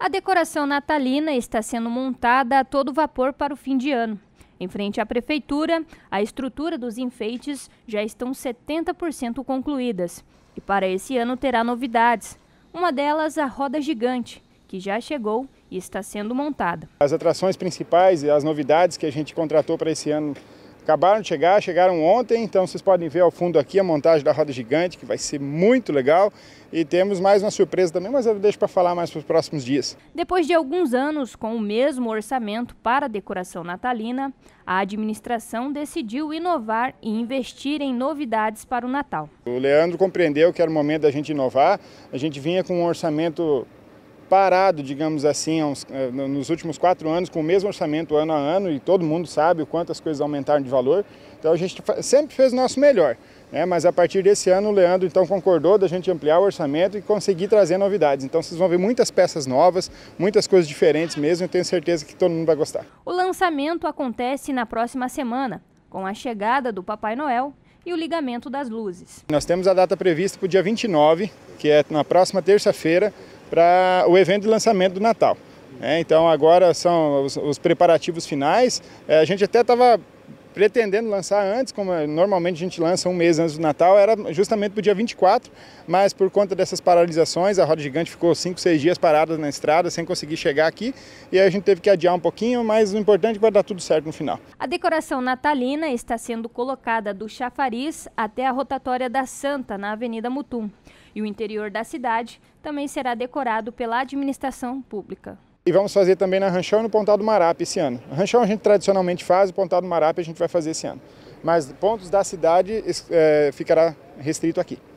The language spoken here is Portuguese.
A decoração natalina está sendo montada a todo vapor para o fim de ano. Em frente à prefeitura, a estrutura dos enfeites já estão 70% concluídas. E para esse ano terá novidades. Uma delas, a roda gigante, que já chegou e está sendo montada. As atrações principais e as novidades que a gente contratou para esse ano acabaram de chegar, chegaram ontem, então vocês podem ver ao fundo aqui a montagem da roda gigante, que vai ser muito legal. E temos mais uma surpresa também, mas eu deixo para falar mais para os próximos dias. Depois de alguns anos com o mesmo orçamento para a decoração natalina, a administração decidiu inovar e investir em novidades para o Natal. O Leandro compreendeu que era o momento da gente inovar. A gente vinha com um orçamento parado, digamos assim, uns, eh, nos últimos quatro anos, com o mesmo orçamento ano a ano, e todo mundo sabe o quanto as coisas aumentaram de valor. Então a gente sempre fez o nosso melhor. Né? Mas a partir desse ano o Leandro então concordou da gente ampliar o orçamento e conseguir trazer novidades. Então vocês vão ver muitas peças novas, muitas coisas diferentes mesmo, eu tenho certeza que todo mundo vai gostar. O lançamento acontece na próxima semana, com a chegada do Papai Noel e o ligamento das luzes. Nós temos a data prevista para o dia 29, que é na próxima terça-feira, para o evento de lançamento do Natal. É, então agora são os, os preparativos finais. É, a gente até estava pretendendo lançar antes, como é, normalmente a gente lança um mês antes do Natal, era justamente para o dia 24, mas por conta dessas paralisações, a roda gigante ficou 5, 6 dias parada na estrada, sem conseguir chegar aqui, e aí a gente teve que adiar um pouquinho, mas o importante é que vai dar tudo certo no final. A decoração natalina está sendo colocada do Chafariz até a rotatória da Santa, na Avenida Mutum. E o interior da cidade também será decorado pela administração pública e vamos fazer também na Ranchão e no Pontal do Marape esse ano. Ranchão a gente tradicionalmente faz, o Pontal do Marape a gente vai fazer esse ano. Mas pontos da cidade é, ficará restrito aqui.